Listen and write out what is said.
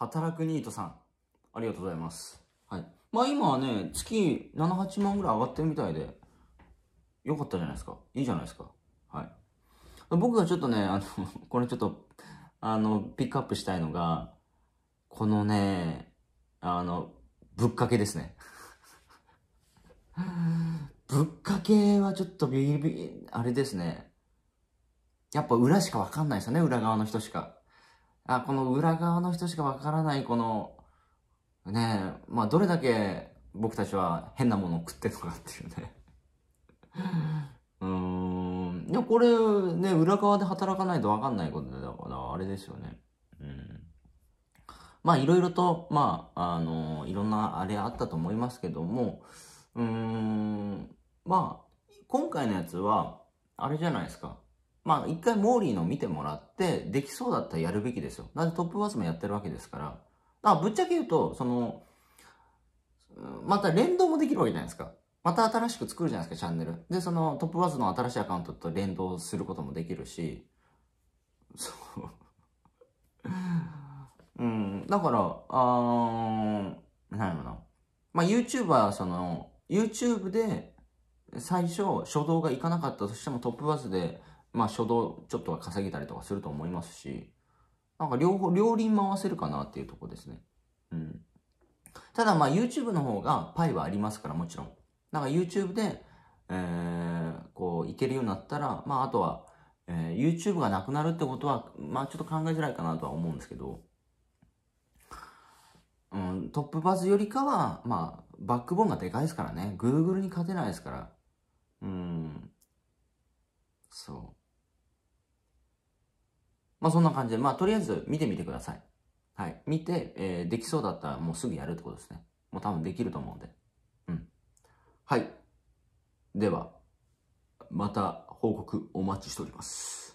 働くニートさん、ありがとうございます。はい。まあ今はね、月7、8万ぐらい上がってるみたいで、よかったじゃないですか。いいじゃないですか。はい。僕がちょっとね、あの、これちょっと、あの、ピックアップしたいのが、このね、あの、ぶっかけですね。ぶっかけはちょっとビビ、あれですね。やっぱ裏しかわかんないですよね、裏側の人しか。あ、この裏側の人しかわからない、この、ねえ、まあ、どれだけ僕たちは変なものを食ってるのかっていうねうーん。でもこれ、ね、裏側で働かないとわかんないことだから、あれですよね。うん。まあ、いろいろと、まあ、あの、いろんなあれあったと思いますけども、うーん、まあ、今回のやつは、あれじゃないですか。まあ一回モーリーの見てもらって、できそうだったらやるべきですよ。なんでトップバースもやってるわけですから。だからぶっちゃけ言うと、その、また連動もできるわけじゃないですか。また新しく作るじゃないですか、チャンネル。で、そのトップバースの新しいアカウントと連動することもできるし、そう。うん、だから、あー、なんやろな。まあ YouTuber はその、YouTube で最初初動がいかなかったとしてもトップバースでまあ、初動ちょっとは稼げたりとかすると思いますし、なんか両方、両輪回せるかなっていうとこですね。うん。ただまあ YouTube の方がパイはありますからもちろん。なんか YouTube で、えー、こういけるようになったら、まああとは、えー、YouTube がなくなるってことは、まあちょっと考えづらいかなとは思うんですけど、うん、トップバズよりかは、まあバックボーンがでかいですからね。Google に勝てないですから。うん。そう。まあそんな感じで、まあとりあえず見てみてください。はい。見て、えー、できそうだったらもうすぐやるってことですね。もう多分できると思うんで。うん。はい。では、また報告お待ちしております。